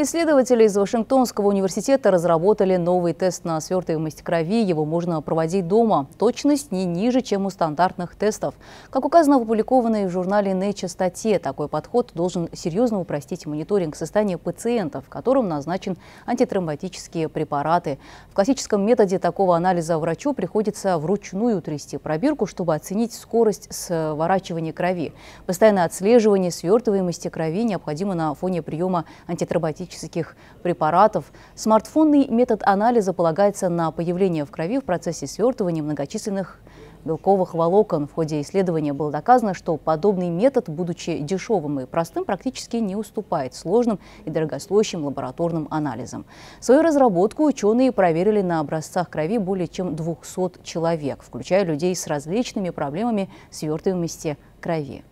Исследователи из Вашингтонского университета разработали новый тест на свертываемость крови. Его можно проводить дома. Точность не ниже, чем у стандартных тестов. Как указано в опубликованной в журнале Nature статье, такой подход должен серьезно упростить мониторинг состояния пациентов, которым назначен антитромботические препараты. В классическом методе такого анализа врачу приходится вручную трясти пробирку, чтобы оценить скорость сворачивания крови. Постоянное отслеживание свертываемости крови необходимо на фоне приема антитромботических наркотических препаратов. Смартфонный метод анализа полагается на появление в крови в процессе свертывания многочисленных белковых волокон. В ходе исследования было доказано, что подобный метод, будучи дешевым и простым, практически не уступает сложным и дорогостоящим лабораторным анализам. Свою разработку ученые проверили на образцах крови более чем 200 человек, включая людей с различными проблемами свертываемости крови.